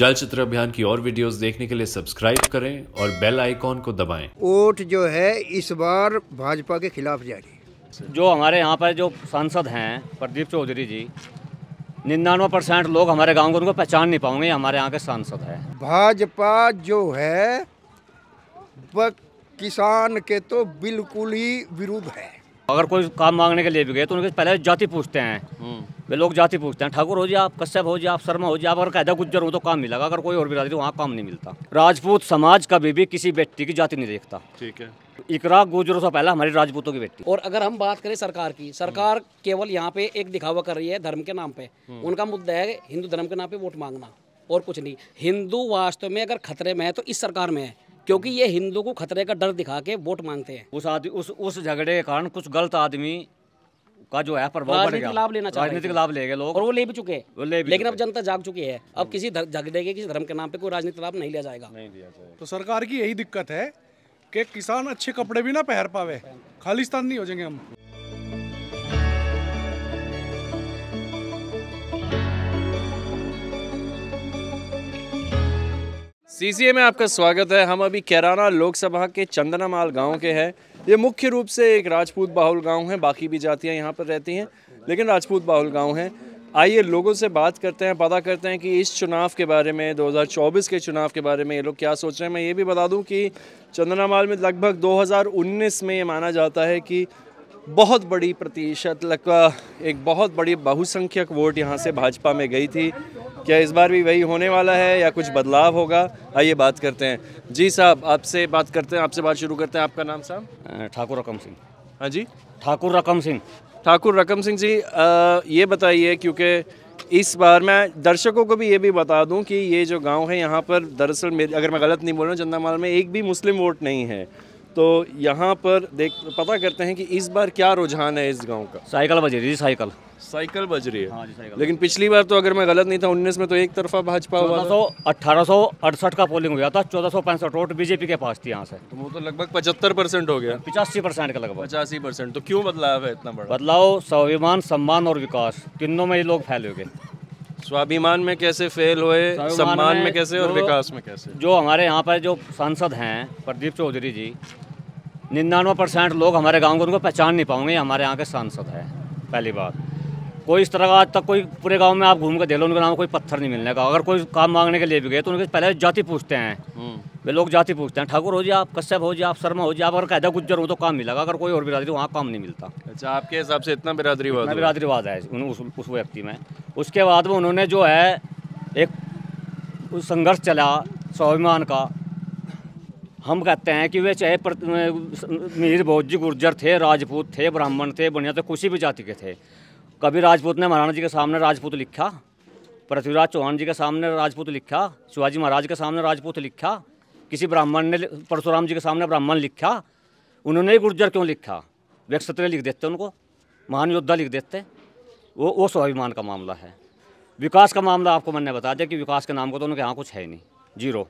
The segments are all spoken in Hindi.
चलचित्र अभियान की और वीडियोस देखने के लिए सब्सक्राइब करें और बेल आइकॉन को दबाएं। वोट जो है इस बार भाजपा के खिलाफ जारी जो हमारे यहाँ पर जो सांसद हैं प्रदीप चौधरी जी निन्यानवे परसेंट लोग हमारे गाँव को उनको पहचान नहीं पाऊंगे हमारे यहाँ के सांसद है भाजपा जो है किसान के तो बिल्कुल ही विरुद्ध है अगर कोई काम मांगने के लिए भी गए तो उनके पहले जाति पूछते हैं हम्म। वे लोग जाति पूछते हैं ठाकुर हो जी आप कश्यप हो जी आप शर्मा हो जी आप अगर कैदा गुजर हो तो काम मिलेगा अगर कोई और बिरादरी वहाँ काम नहीं मिलता राजपूत समाज कभी भी किसी व्यक्ति की जाति नहीं देखता ठीक है इकरा गुजरों से पहला हमारी राजपूतों की बेटी और अगर हम बात करें सरकार की सरकार हम्म। केवल यहाँ पे एक दिखावा कर रही है धर्म के नाम पे हम्म। उनका मुद्दा है हिंदू धर्म के नाम पे वोट मांगना और कुछ नहीं हिंदू वास्तव में अगर खतरे में है तो इस सरकार में है क्योंकि ये हिंदू को खतरे का डर दिखा के वोट मांगते हैं उस आदमी उस उस झगड़े के कारण कुछ गलत आदमी का जो है प्रभाव लाभ लेना राजनीतिक लाभ ले गए लोग और वो ले भी चुके हैं लेकिन अब जनता जाग चुकी है अब हम्म। किसी झगड़े के किसी धर्म के नाम पे कोई राजनीतिक लाभ नहीं लिया जाएगा नहीं जाएगा तो सरकार की यही दिक्कत है कि किसान अच्छे कपड़े भी ना पहन पावे खालिस्तान नहीं हो जाएंगे हम सीसीए में आपका स्वागत है हम अभी कैराना लोकसभा के चंदनामाल गांव के हैं ये मुख्य रूप से एक राजपूत बाहुल गांव है बाकी भी जातियां यहाँ पर रहती हैं लेकिन राजपूत बाहुल गांव है आइए लोगों से बात करते हैं पता करते हैं कि इस चुनाव के बारे में 2024 के चुनाव के बारे में ये लोग क्या सोच रहे हैं मैं ये भी बता दूं कि चंदनामाल में लगभग 2019 में ये माना जाता है कि बहुत बड़ी प्रतिशत लगभग एक बहुत बड़ी बहुसंख्यक वोट यहाँ से भाजपा में गई थी क्या इस बार भी वही होने वाला है या कुछ बदलाव होगा आइए बात करते हैं जी साहब आपसे बात करते हैं आपसे बात शुरू करते हैं आपका नाम साहब ठाकुर रकम सिंह हाँ जी ठाकुर रकम सिंह ठाकुर रकम सिंह जी आ, ये बताइए क्योंकि इस बार मैं दर्शकों को भी ये भी बता दूं कि ये जो गांव है यहाँ पर दरअसल मेरे अगर मैं गलत नहीं बोल रहा हूँ चंदामाल में एक भी मुस्लिम वोट नहीं है तो यहाँ पर देख पता करते हैं कि इस बार क्या रुझान है इस गांव का साइकिल बज रही है साइकिल साइकिल बज रही है हाँ जी लेकिन पिछली बार तो अगर मैं गलत नहीं था उन्नीस में तो एक तरफा भाजपा हुआ सौ अठारह सौ अड़सठ का पोलिंग हुआ था चौदह सौ पैंसठ वोट बीजेपी के पास थी यहाँ से तो वो तो लगभग पचहत्तर परसेंट हो गया पचासी परसेंट का लगभग पचासी परसेंट तो क्यों बदलाव है इतना बड़ा बदलाव स्वाभिमान सम्मान और विकास तीनों में ये लोग फैले गए स्वाभिमान में कैसे फेल हुए सम्मान में, में कैसे और विकास में कैसे जो हमारे यहाँ पर जो सांसद हैं प्रदीप चौधरी जी निन्यानवे परसेंट लोग हमारे गांव को उनको पहचान नहीं पाऊंगे हमारे यहाँ के सांसद हैं पहली बात कोई इस तरह का आज तक कोई पूरे गांव में आप घूम के दे लो उनके नाम कोई पत्थर नहीं मिलने का अगर कोई काम मांगने के लिए भी गए तो उनके पहले जाति पूछते हैं हम्म। वे लोग जाति पूछते हैं ठाकुर हो जी आप कश्यप हो जी आप शर्मा हो जी आप अगर कैदा गुजर हो तो काम मिलेगा अगर कोई और बिरादरी वहाँ काम नहीं मिलता अच्छा आपके हिसाब से इतना बिरादरी इतना बिरादरीवाद है उस, व्यक्ति में उसके बाद में उन्होंने जो है एक संघर्ष चला स्वाभिमान का हम कहते हैं कि वे चाहे मीर बहुत जी गुर्जर थे राजपूत थे ब्राह्मण थे बनिया थे किसी भी जाति के थे कभी राजपूत ने महाराणा जी के सामने राजपूत लिखा पृथ्वीराज चौहान जी के सामने राजपूत लिखा शिवाजी महाराज के सामने राजपूत लिखा किसी ब्राह्मण ने परशुराम जी के सामने ब्राह्मण लिखा उन्होंने ही गुर्जर क्यों लिखा वे क्षत्रिय लिख देते उनको महान योद्धा लिख देते वो वो स्वाभिमान का मामला है विकास का मामला आपको मैंने बता दिया कि विकास के नाम को तो उनके यहाँ कुछ है ही नहीं जीरो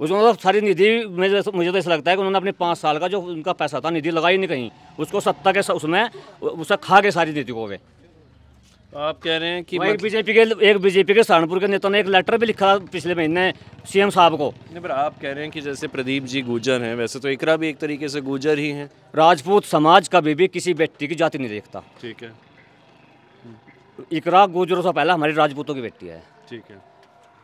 उसमें मतलब तो सारी निधि मुझे तो, मुझे तो ऐसा लगता है कि उन्होंने अपने पाँच साल का जो उनका पैसा था निधि लगाई नहीं कहीं उसको सत्ता के उसमें उसे खा के सारी निधि को गए तो आप कह रहे हैं कि एक बीजेपी के एक बीजेपी के सहारनपुर के नेता ने एक लेटर भी लिखा पिछले महीने सीएम साहब को नहीं पर आप कह रहे हैं कि जैसे प्रदीप जी गुजर हैं वैसे तो इकरा भी एक तरीके से गुजर ही हैं राजपूत समाज कभी भी किसी व्यक्ति की जाति नहीं देखता ठीक है इकरा गुजरों से पहला हमारी राजपूतों की बेटी है ठीक है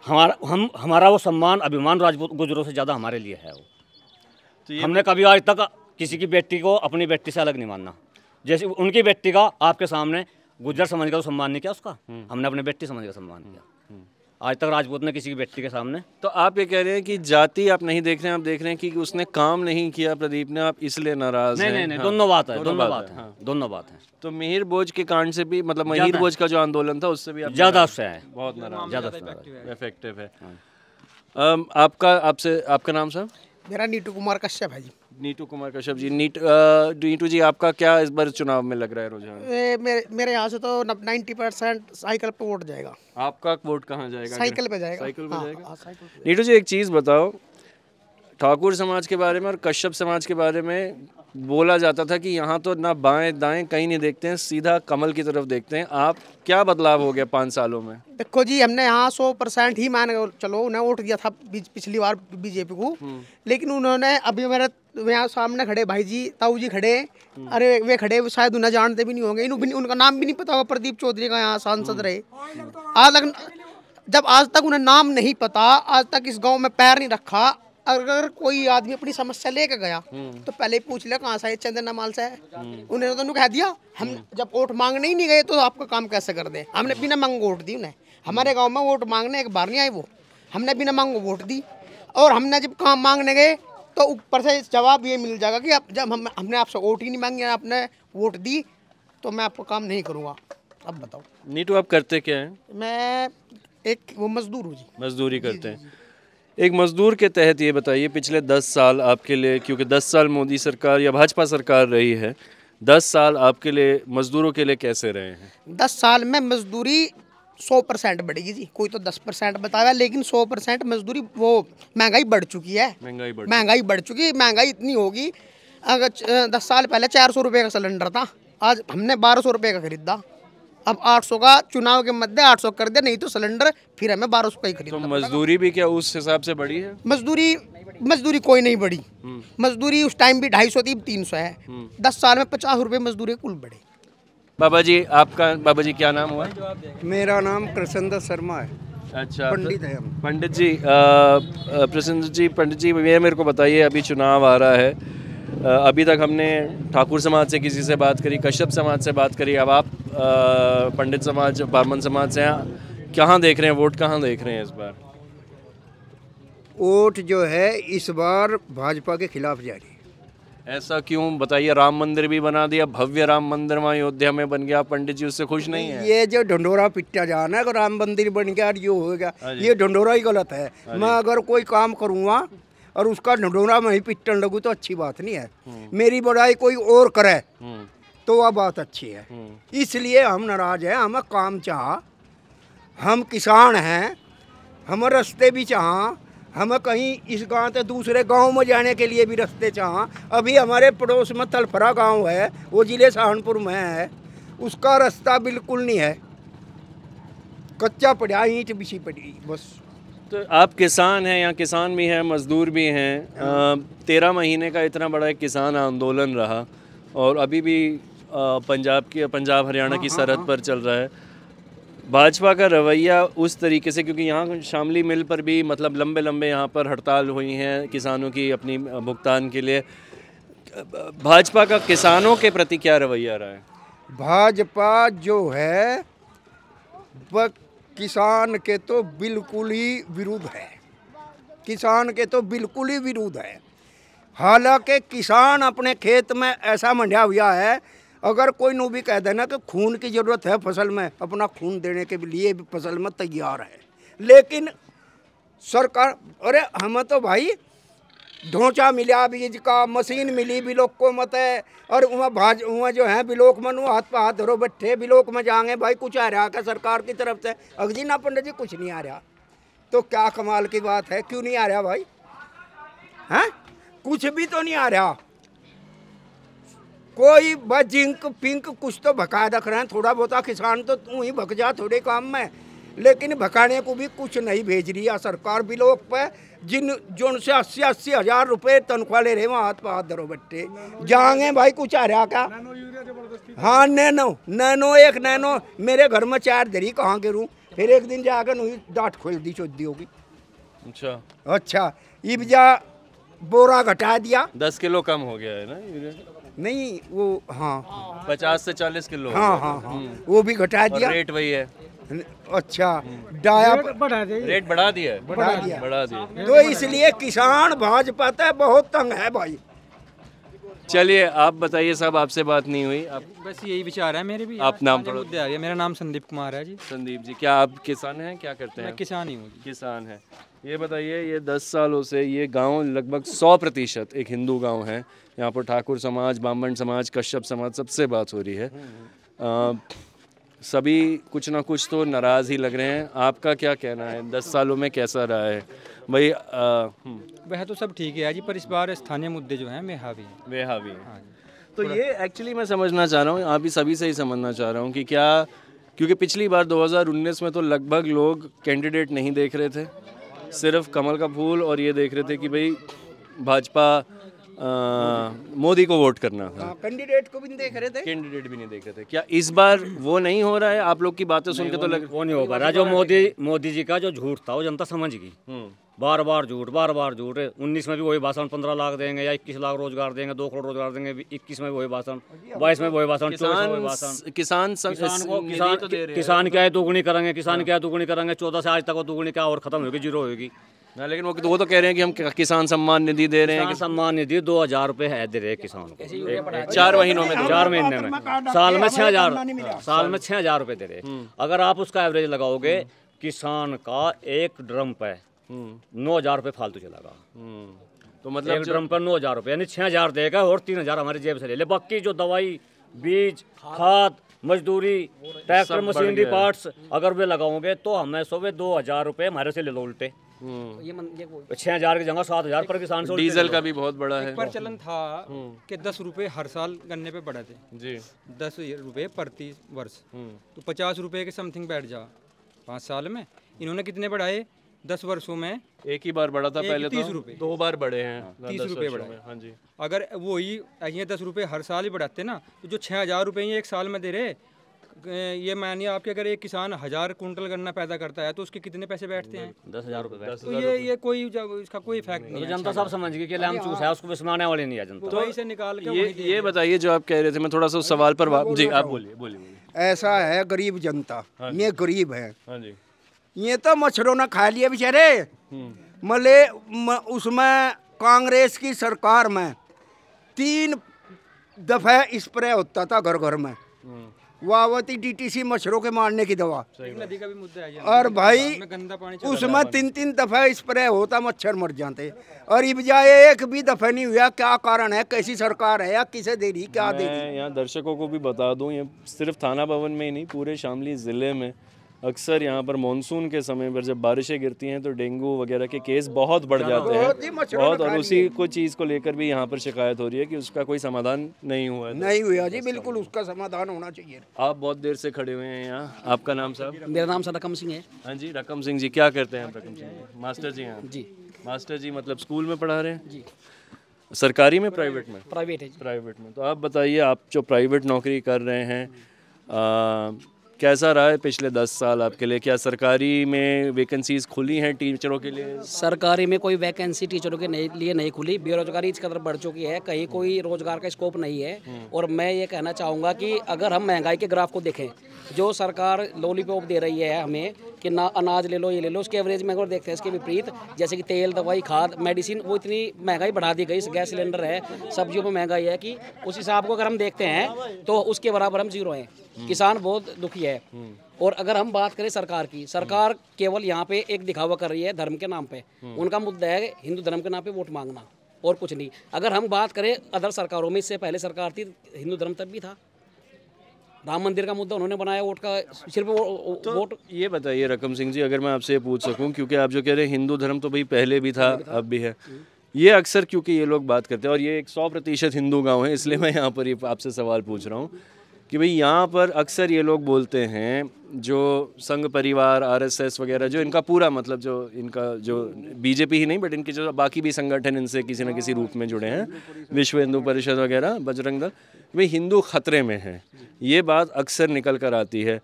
हमारा हम हमारा वो सम्मान अभिमान राजपूत गुजरों से ज़्यादा हमारे लिए है वो तो हमने कभी आज तक किसी की बेटी को अपनी बेटी से अलग नहीं मानना जैसे उनकी बेटी का आपके सामने गुजर समझ गया तो सम्मान नहीं किया उसका हम्म। हमने अपने बेटी समझ गया सम्मान किया हम्म। हम्म। आज तक राजपूत ने किसी की बेटी के सामने तो आप ये कह रहे हैं कि जाति आप नहीं देख रहे हैं आप देख रहे हैं कि उसने काम नहीं किया प्रदीप ने आप इसलिए नाराज नहीं नहीं नहीं हाँ। दोनों बात है दोनों, दोनों बात है हाँ। दोनों बात है तो मिहिर बोझ के कांड से भी मतलब मिहिर बोझ का जो आंदोलन था उससे भी ज्यादा अफसर है बहुत नाराज ज्यादा इफेक्टिव है हाँ। आपका आपसे आपका नाम सर मेरा नीटू कुमार कश्यप है जी नीटू कुमार कश्यप जी नीट नीटू जी आपका क्या इस बार चुनाव में लग रहा है रुझान मेरे मेरे यहाँ से तो नाइन्टी परसेंट साइकिल पे वोट जाएगा आपका वोट कहाँ जाएगा साइकिल पे जाएगा साइकिल पे हाँ, जाएगा हाँ, नीटू जी एक चीज़ बताओ ठाकुर समाज के बारे में और कश्यप समाज के बारे में बोला जाता था कि यहाँ तो ना बाएं दाएं कहीं नहीं देखते हैं सीधा कमल की तरफ देखते हैं आप क्या बदलाव हो गया पाँच सालों में देखो जी हमने यहाँ सौ परसेंट ही मान चलो उन्हें वोट दिया था पिछली बार बीजेपी को हम्म। लेकिन उन्होंने अभी मेरे यहाँ सामने खड़े भाई जी ताऊ जी खड़े अरे वे खड़े वो शायद उन्हें जानते भी नहीं होंगे इन उनका नाम भी नहीं पता होगा प्रदीप चौधरी का यहाँ सांसद रहे आज तक जब आज तक उन्हें नाम नहीं पता आज तक इस गांव में पैर नहीं रखा अगर कोई आदमी अपनी समस्या लेके गया तो पहले पूछ लिया कहाँ से चंदना माल से उन्होंने तो कह दिया हम जब वोट मांगने ही नहीं गए तो आपका काम कैसे कर दे हमने बिना मांग वोट दी उन्हें हमारे गाँव में वोट मांगने एक बार नहीं आई वो हमने बिना मांग वोट दी और हमने जब काम मांगने गए तो ऊपर से जवाब ये मिल जाएगा कि आप जब हम हमने आपसे वोट ही नहीं मांगी आपने वोट दी तो मैं आपको काम नहीं करूँगा अब बताओ नहीं तो आप करते क्या हैं मैं एक वो मजदूर हूँ जी मजदूरी करते हैं एक मजदूर के तहत ये बताइए पिछले दस साल आपके लिए क्योंकि दस साल मोदी सरकार या भाजपा सरकार रही है दस साल आपके लिए मजदूरों के लिए कैसे रहे हैं दस साल में मजदूरी सौ परसेंट बढ़ेगी जी कोई तो दस परसेंट बताया लेकिन सौ परसेंट मजदूरी वो महंगाई बढ़ चुकी है महंगाई बढ़ चुकी है महंगाई इतनी होगी अगर दस साल पहले चार सौ रुपये का सिलेंडर था आज हमने बारह सौ रुपये का खरीदा अब आठ सौ का चुनाव के मध्य सौ कर दे नहीं तो सिलेंडर फिर हमें बारह सौ का ही खरीद तो मजदूरी भी क्या उस हिसाब से बढ़ी है मजदूरी मजदूरी कोई नहीं बढ़ी हम्म। मजदूरी उस टाइम भी ढाई सौ थी तीन सौ है हम्म। दस साल में पचास रुपये मजदूरी कुल बढ़ी बाबा जी आपका बाबा जी क्या नाम हुआ मेरा नाम कृष्णदा शर्मा है अच्छा पंडित तो है हम पंडित जी प्रसन्न जी पंडित जी ये मेरे को बताइए अभी चुनाव आ रहा है अभी तक हमने ठाकुर समाज से किसी से बात करी कश्यप समाज से बात करी अब आप पंडित समाज ब्राह्मण समाज से कहाँ देख रहे हैं वोट कहाँ देख रहे हैं इस बार वोट जो है इस बार भाजपा के खिलाफ जा रही ऐसा क्यों बताइए राम मंदिर भी बना दिया भव्य राम मंदिर वहाँ अयोध्या में बन गया पंडित जी उससे खुश नहीं है ये जो ढंडोरा पिट्टा जाना है राम मंदिर बन गया ये हो गया हाँ ये ढंडोरा ही गलत है हाँ मैं अगर कोई काम करूँगा और उसका ढंडोरा में ही पिटन लगू तो अच्छी बात नहीं है हम्म। मेरी बड़ाई कोई और करे हम्म। तो वह बात अच्छी है हम्म। इसलिए हम नाराज हैं हमें काम चाह हम किसान हैं हम रस्ते भी चाह हमें कहीं इस गांव से दूसरे गांव में जाने के लिए भी रास्ते चाह अभी हमारे पड़ोस में तलफरा गांव है वो ज़िले सहारनपुर में है उसका रास्ता बिल्कुल नहीं है कच्चा पड़ा ईंट बिछी पड़ी बस तो आप किसान हैं यहाँ किसान भी हैं मज़दूर भी हैं हाँ। तेरह महीने का इतना बड़ा एक किसान आंदोलन रहा और अभी भी पंजाब की पंजाब हरियाणा हाँ, की हाँ, सरहद पर चल रहा है भाजपा का रवैया उस तरीके से क्योंकि यहाँ शामली मिल पर भी मतलब लंबे लंबे यहाँ पर हड़ताल हुई हैं किसानों की अपनी भुगतान के लिए भाजपा का किसानों के प्रति क्या रवैया रहा है भाजपा जो है किसान के तो बिल्कुल ही विरुद्ध है किसान के तो बिल्कुल ही विरुद्ध है हालांकि किसान अपने खेत में ऐसा मंडा हुआ है अगर कोई नू भी कह देना कि खून की ज़रूरत है फसल में अपना खून देने के लिए भी फसल में तैयार है लेकिन सरकार अरे हमें तो भाई ढोंचा मिला बीज का मशीन मिली बिलोक को मत है और वहाँ भाज वहाँ जो है बिलोक मन वो हाथ पा हाथ धरो बैठे बिलोक में जाएंगे भाई कुछ आ रहा क्या सरकार की तरफ से अगजी ना पंडित जी कुछ नहीं आ रहा तो क्या कमाल की बात है क्यों नहीं आ रहा भाई हैं कुछ भी तो नहीं आ रहा कोई बस जिंक पिंक कुछ तो भका रख रहे हैं थोड़ा बहुत किसान तो तू ही भक जा थोड़े काम में लेकिन भकाने को भी कुछ नहीं भेज रही है सरकार लोग पे जिन जो उनसे अस्सी अस्सी हजार रुपये तनख्वाह ले रहे वहाँ हाथ पाथ धरो बट्टे जाएंगे भाई कुछ रहा का हाँ नैनो नैनो एक नैनो मेरे घर में चार धरी कहाँ गिरूँ फिर एक दिन जाकर वही डाट खोल दी दी होगी अच्छा अच्छा इब्जा बोरा घटा दिया दस किलो कम हो गया है ना नहीं वो हाँ पचास से चालीस किलो हाँ हाँ हाँ हम्म। वो भी घटा दिया रेट वही है अच्छा हम्म। डाया बढ़ा दिया रेट बढ़ा दिया बढ़ा दिया बढ़ा दिया तो इसलिए किसान भाजपा बहुत तंग है भाई चलिए आप बताइए साहब आपसे बात नहीं हुई आप बस यही विचार है मेरे भी आप नाम थोड़ा मेरा नाम संदीप कुमार है जी संदीप जी क्या आप किसान हैं क्या करते हैं किसान ही हूँ किसान है ये बताइए ये दस सालों से ये गांव लगभग सौ प्रतिशत एक हिंदू गांव है यहाँ पर ठाकुर समाज ब्राह्मण समाज कश्यप समाज सबसे बात हो रही है सभी कुछ ना कुछ तो नाराज़ ही लग रहे हैं आपका क्या कहना है दस सालों में कैसा रहा है भाई हम्म। वह तो सब ठीक है जी पर इस बार स्थानीय मुद्दे जो हैं मेहावी हैं हाँ तो ये एक्चुअली मैं समझना चाह रहा हूँ आप ही सभी से ही समझना चाह रहा हूँ कि क्या क्योंकि पिछली बार 2019 में तो लगभग लोग कैंडिडेट नहीं देख रहे थे सिर्फ कमल का फूल और ये देख रहे थे कि भाई भाजपा मोदी को वोट करना था हाँ, कैंडिडेट को भी नहीं देख रहे थे कैंडिडेट भी नहीं देख रहे थे क्या इस बार वो नहीं हो रहा है आप लोग की बातें सुन के तो लग वो नहीं हो पा रहा जो मोदी मोदी जी का जो झूठ था वो जनता समझ गई हम्म। बार बार झूठ बार बार झूठ उन्नीस में भी वही भाषण पंद्रह लाख देंगे या इक्कीस लाख रोजगार देंगे दो करोड़ रोजगार देंगे इक्कीस में वही भाषण बाईस में वही भाषण किसान किसान किसान तो क्या है दोगुनी करेंगे किसान हाँ। क्या है दोगुनी करेंगे चौदह से आज तक वो दोगुनी क्या और खत्म होगी जीरो होगी ना हाँ, लेकिन वो तो- वो तो कह रहे हैं कि हम किसान सम्मान निधि दे रहे हैं कि सम्मान निधि दो हजार रुपये है दे रहे किसान को चार महीनों में चार महीने में साल में छह हजार साल में छह हजार रुपये दे रहे हम्म। अगर आप उसका एवरेज लगाओगे किसान का एक ड्रम पे हम्म। नौ हजार रुपये फालतू चला हम्म। तो मतलब एक ड्रम पर नौ हजार रुपए यानी छह हजार देगा और तीन हजार हमारे जेब से ले ले बाकी जो दवाई बीज खाद मजदूरी ट्रैक्टर मशीनरी पार्ट्स अगर वे लगाओगे तो हमें सो वे दो हजार रुपये हमारे से ले लो उल्टे हम्म। ये मन ये छः हज़ार की जगह सात हज़ार पर किसान डीजल का भी बहुत बड़ा है प्रचलन था हम्म। कि दस रुपए हर साल गन्ने पे बढ़े थे जी दस रुपए प्रति वर्ष हम्म। तो पचास रुपए के समथिंग बैठ जा पांच साल में इन्होंने कितने बढ़ाए दस वर्षों में एक ही बार बढ़ा था पहले तो। तीस रुपए दो बार बढ़े हैं तीस रुपए बढ़े हाँ जी अगर वो ही ये दस रुपए हर साल ही बढ़ाते ना तो जो छह हज़ार रुपए एक साल में दे रहे ये मानिए आपके अगर एक किसान हज़ार कुंटल गन्ना पैदा करता है तो उसके कितने पैसे बैठते हैं दस हज़ार रुपए तो ये ये कोई इसका कोई इफेक्ट नहीं तो जनता सब समझ गए हम चूस है उसको विस्माने वाले नहीं है जनता तो इसे निकाल के ये ये बताइए जो आप कह रहे थे मैं थोड़ा सा उस सवाल पर जी आप बोलिए बोलिए ऐसा है गरीब जनता हाँ ये गरीब है हाँ ये तो मच्छरों ने खा लिया बेचारे हम्म। मले उसमें कांग्रेस की सरकार में तीन दफे स्प्रे होता था घर घर में हम्म। वावती डीटीसी मच्छरों के मारने की दवा नदी का भी मुद्दा है और भाई उसमें तीन तीन दफे स्प्रे होता मच्छर मर जाते और ये बजाय एक भी दफे नहीं हुआ क्या कारण है कैसी सरकार है या किसे दे रही क्या दे रही यहाँ दर्शकों को भी बता दूँ ये सिर्फ थाना भवन में ही नहीं पूरे शामली ज़िले में अक्सर यहाँ पर मानसून के समय पर जब बारिशें गिरती हैं तो डेंगू वगैरह के केस बहुत बढ़ जाते हैं बहुत और उसी को चीज़ को लेकर भी यहाँ पर शिकायत हो रही है कि उसका कोई समाधान नहीं हुआ है नहीं हुआ जी बिल्कुल उसका समाधान होना चाहिए आप बहुत देर से खड़े हुए हैं यहाँ आपका नाम साहब मेरा नाम सर रकम सिंह है हाँ जी रकम सिंह जी क्या करते हैं रकम सिंह मास्टर जी हाँ जी मास्टर जी मतलब स्कूल में पढ़ा रहे हैं जी सरकारी में प्राइवेट में प्राइवेट है प्राइवेट में तो आप बताइए आप जो प्राइवेट नौकरी कर रहे हैं कैसा रहा है पिछले दस साल आपके लिए क्या सरकारी में वैकेंसीज खुली हैं टीचरों के लिए सरकारी में कोई वैकेंसी टीचरों के नहीं, लिए नहीं खुली बेरोजगारी इस कदर बढ़ चुकी है कहीं कोई रोजगार का स्कोप नहीं है हम्म। और मैं ये कहना चाहूँगा कि अगर हम महंगाई के ग्राफ को देखें जो सरकार लॉलीपॉप दे रही है हमें कि ना अनाज ले लो ये ले लो उसके एवरेज में अगर देखते हैं इसके विपरीत जैसे कि तेल दवाई खाद मेडिसिन वो इतनी महंगाई बढ़ा दी गई गैस सिलेंडर है सब्जियों में महंगाई है कि उस हिसाब को अगर हम देखते हैं तो उसके बराबर हम जीरो हैं किसान बहुत दुखी है और अगर हम बात करें सरकार की सरकार केवल यहाँ पे एक दिखावा कर रही है धर्म के नाम पे उनका मुद्दा है हिंदू धर्म के नाम पे वोट मांगना और कुछ नहीं अगर हम बात करें अदर सरकारों में इससे पहले सरकार थी हिंदू धर्म तब भी था राम मंदिर का मुद्दा उन्होंने बनाया वोट का सिर्फ वो, तो वोट ये बताइए रकम सिंह जी अगर मैं आपसे पूछ सकूँ क्योंकि आप जो कह रहे हैं हिंदू धर्म तो भाई पहले भी था अब भी है ये अक्सर क्योंकि ये लोग बात करते हैं और ये एक सौ प्रतिशत हिंदू गाँव है इसलिए मैं यहाँ पर आपसे सवाल पूछ रहा हूँ कि भाई यहाँ पर अक्सर ये लोग बोलते हैं जो संघ परिवार आरएसएस वगैरह जो इनका पूरा मतलब जो इनका जो बीजेपी ही नहीं बट इनके जो बाकी भी संगठन इनसे किसी न किसी रूप में जुड़े हैं विश्व हिंदू परिषद वगैरह बजरंग दल भाई हिंदू खतरे में है ये बात अक्सर निकल कर आती है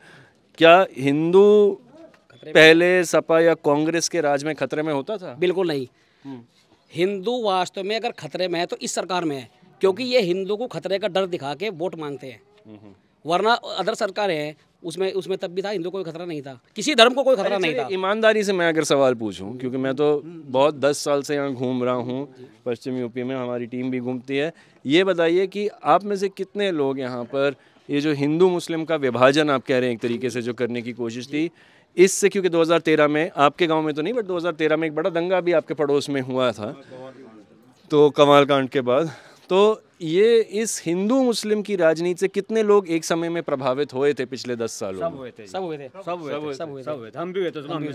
क्या हिंदू पहले सपा या कांग्रेस के राज में खतरे में होता था बिल्कुल नहीं हिंदू वास्तव में अगर खतरे में है तो इस सरकार में है क्योंकि ये हिंदू को खतरे का डर दिखा के वोट मांगते हैं वरना अदर सरकार है उसमें उसमें तब भी था हिंदू को कोई खतरा नहीं था किसी धर्म को कोई खतरा नहीं था ईमानदारी से मैं अगर सवाल पूछूं क्योंकि मैं तो बहुत दस साल से यहाँ घूम रहा हूँ पश्चिमी यूपी में हमारी टीम भी घूमती है ये बताइए कि आप में से कितने लोग यहाँ पर ये जो हिंदू मुस्लिम का विभाजन आप कह रहे हैं एक तरीके से जो करने की कोशिश थी इससे क्योंकि 2013 में आपके गांव में तो नहीं बट 2013 में एक बड़ा दंगा भी आपके पड़ोस में हुआ था तो कमाल कांड के बाद तो ये इस हिंदू मुस्लिम की राजनीति से कितने लोग एक समय में प्रभावित हुए थे पिछले दस सालों सब हुए थे सब हुए थे सब हुए थे सब हुए थे हम भी हुए थे हम भी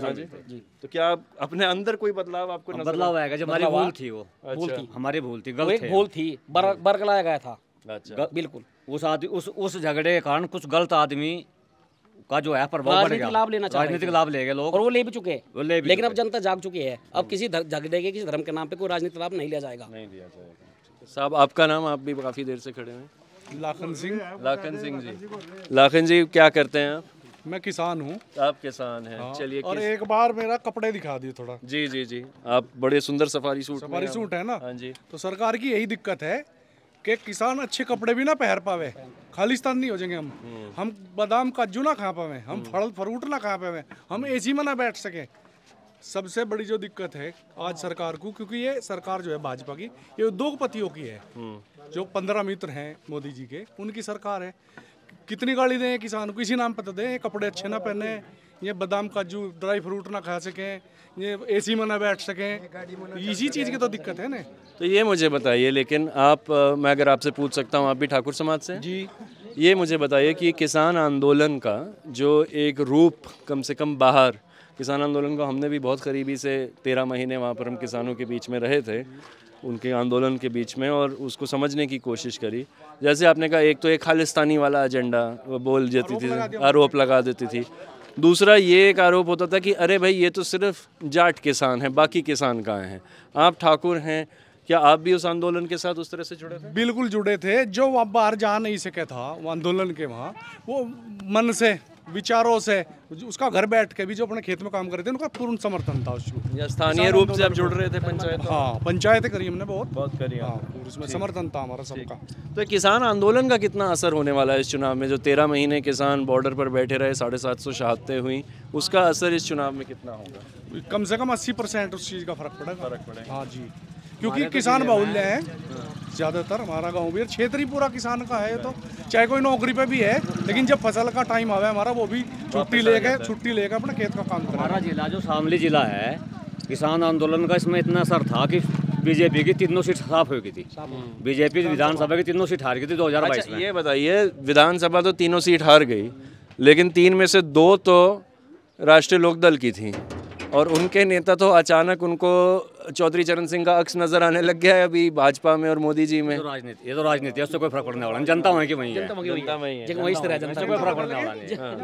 जी तो क्या आप अपने अंदर कोई बदलाव आपको बदलाव आएगा जब हमारी भूल थी वो अच्छा। भूल थी हमारी भूल थी गलत भूल थी बरगलाया गया था अच्छा। बिल्कुल उस आदमी उस उस झगड़े के कारण कुछ गलत आदमी का जो है प्रभाव बढ़ गया लाभ लेना राजनीतिक लाभ ले गए लोग और वो ले भी चुके हैं लेकिन अब जनता जाग चुकी है अब हाँ। किसी झगड़े के किसी धर्म के नाम पे कोई राजनीतिक लाभ नहीं लिया जाएगा नहीं लिया जाएगा साहब आपका नाम आप भी काफ़ी देर से खड़े हैं लाखन सिंह लाखन सिंह जी लाखन जी क्या करते हैं आप मैं किसान हूँ आप किसान हैं हाँ। चलिए और किस... एक बार मेरा कपड़े दिखा दिए थोड़ा जी जी जी आप बड़े सुंदर सफारी सूट सफारी सूट है ना हाँ जी तो सरकार की यही दिक्कत है कि किसान अच्छे कपड़े भी ना पहन पावे खालिस्तान नहीं हो जाएंगे हम हम्म। हम बादाम काजू ना खा पावे हम फल फ्रूट ना खा पावे हम ए में ना बैठ सके सबसे बड़ी जो दिक्कत है आज सरकार को क्योंकि ये सरकार जो है भाजपा की ये उद्योगपतियों की है जो पंद्रह मित्र हैं मोदी जी के उनकी सरकार है कितनी गाड़ी दें किसान को इसी नाम पता तो दें कपड़े अच्छे ना पहने ये बादाम काजू ड्राई फ्रूट ना खा सकें ये एसी में ना बैठ सकें इसी चीज़ की तो दिक्कत है ना तो ये मुझे बताइए लेकिन आप मैं अगर आपसे पूछ सकता हूँ आप भी ठाकुर समाज से जी ये मुझे बताइए कि किसान आंदोलन का जो एक रूप कम से कम बाहर किसान आंदोलन को हमने भी बहुत करीबी से तेरह महीने वहाँ पर हम किसानों के बीच में रहे थे उनके आंदोलन के बीच में और उसको समझने की कोशिश करी जैसे आपने कहा एक तो एक खालिस्तानी वाला एजेंडा बोल देती थी आरोप लगा देती थी दूसरा ये एक आरोप होता था कि अरे भाई ये तो सिर्फ जाट किसान हैं बाकी किसान कहाँ हैं आप ठाकुर हैं क्या आप भी उस आंदोलन के साथ उस तरह से जुड़े थे बिल्कुल जुड़े थे जो वहाँ बाहर जा नहीं सके था वो आंदोलन के वहाँ वो मन से विचारों से जो उसका घर बैठ के भी जो अपने खेत में काम कर रहे थे उनका पूर्ण समर्थन था उसको स्थानीय रूप से आप जुड़ रहे थे पंचायत हाँ पंचायतें करी हमने बहुत बहुत करी हाँ उसमें समर्थन था हमारा सबका तो किसान आंदोलन का कितना असर होने वाला है इस चुनाव में जो तेरह महीने किसान बॉर्डर पर बैठे रहे साढ़े सात सौ शहादतें हुई उसका असर इस चुनाव में कितना होगा कम से कम अस्सी परसेंट उस चीज़ का फर्क पड़ेगा फर्क पड़ेगा हाँ जी क्योंकि तो किसान बाहुल्य है ज़्यादातर हमारा गाँव भी क्षेत्र ही पूरा किसान का है तो चाहे कोई नौकरी पे भी है लेकिन जब फसल का टाइम आवे हमारा वो भी छुट्टी लेके छुट्टी लेके अपना खेत का काम हमारा जिला जो शामली जिला है किसान आंदोलन का इसमें इतना असर था कि बीजेपी की तीनों सीट साफ हो गई थी बीजेपी विधानसभा की तीनों सीट हार गई थी दो हजार बाईस अच्छा, ये बताइए विधानसभा तो तीनों सीट हार गई लेकिन तीन में से दो तो राष्ट्रीय लोकदल की थी और उनके नेता तो अचानक उनको चौधरी चरण सिंह का अक्स नजर आने लग गया है अभी भाजपा में और मोदी जी में तो राजनीति ये तो राजनीति उससे कोई फर्क पड़ने वाला जनता वहीं की वहीं है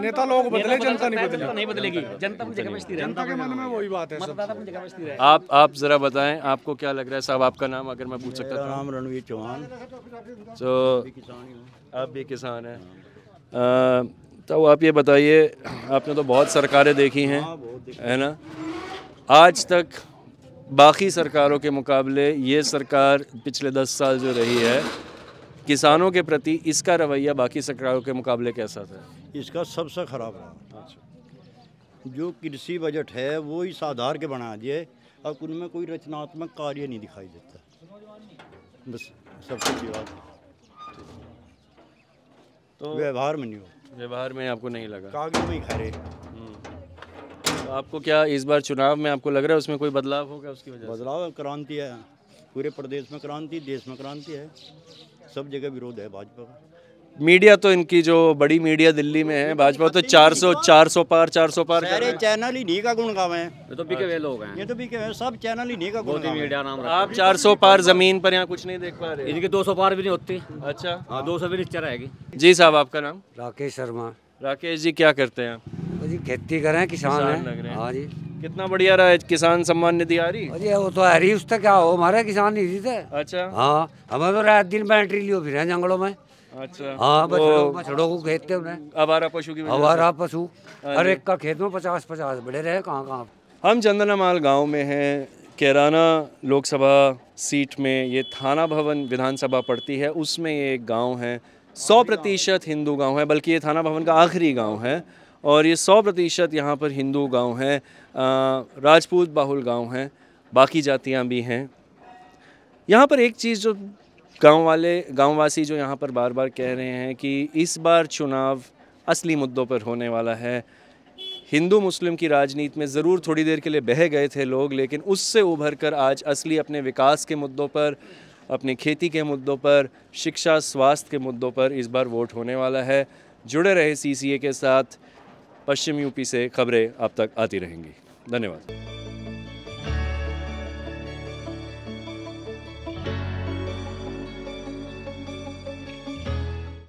नेता लोग बदले जनता नहीं बदलेगी जनता जनता के मन में वही बात है आप आप जरा बताएं आपको क्या लग रहा है साहब आपका नाम अगर मैं पूछ सकता था राम रणवीर चौहान तो आप भी किसान हैं तो आप ये बताइए आपने तो बहुत सरकारें देखी हैं हाँ, है ना आज तक बाकी सरकारों के मुकाबले ये सरकार पिछले दस साल जो रही है किसानों के प्रति इसका रवैया बाकी सरकारों के मुकाबले कैसा था इसका सबसे ख़राब रहा जो कृषि बजट है वो इस आधार के बना दिए अब उनमें कोई रचनात्मक कार्य नहीं दिखाई देता बस सब कुछ बात तो व्यवहार में नहीं हो व्यवहार में आपको नहीं लगा कागज में ही खा रहे आपको क्या इस बार चुनाव में आपको लग रहा है उसमें कोई बदलाव होगा उसकी वजह बदलाव क्रांति है पूरे प्रदेश में क्रांति देश में क्रांति है सब जगह विरोध है भाजपा का मीडिया तो इनकी जो बड़ी मीडिया दिल्ली में है भाजपा तो 400 400 पार 400 पार सारे चैनल ही नहीं का गुण गावे हैं ये तो बिके हुए लोग हैं ये तो बिके हुए सब चैनल ही नहीं का गुण मीडिया नाम आप 400 पार जमीन पर यहाँ कुछ नहीं देख पा रहे इनके 200 पार भी नहीं होती अच्छा हाँ, दो सौ भी नहीं रहेगी जी साहब आपका नाम राकेश शर्मा राकेश जी क्या करते हैं जी खेती करें किसान, किसान हाँ जी कितना बढ़िया रहा है किसान सम्मान निधि आ रही अरे वो तो आ रही उसका क्या हो हमारे किसान निधि थे अच्छा हाँ हमें तो रात दिन बैटरी लियो फिर जंगलों में अच्छा हाँ बछड़ों को खेत उन्हें आवारा पशु की आवारा पशु हाँ हर एक का खेत में पचास पचास बड़े रहे कहाँ कहाँ हम चंदनामाल गांव में हैं केराना लोकसभा सीट में ये थाना भवन विधानसभा पड़ती है उसमें ये एक गाँव है सौ हाँ प्रतिशत हिंदू गाँव है बल्कि ये थाना भवन का आखिरी गाँव है और ये सौ प्रतिशत यहाँ पर हिंदू गांव हैं राजपूत बाहुल गांव हैं बाकी जातियाँ भी हैं यहाँ पर एक चीज़ जो गांव वाले गांववासी जो यहाँ पर बार बार कह रहे हैं कि इस बार चुनाव असली मुद्दों पर होने वाला है हिंदू मुस्लिम की राजनीति में ज़रूर थोड़ी देर के लिए बह गए थे लोग लेकिन उससे उभर कर आज असली अपने विकास के मुद्दों पर अपनी खेती के मुद्दों पर शिक्षा स्वास्थ्य के मुद्दों पर इस बार वोट होने वाला है जुड़े रहे सीसीए के साथ पश्चिम यूपी से खबरें आप तक आती रहेंगी धन्यवाद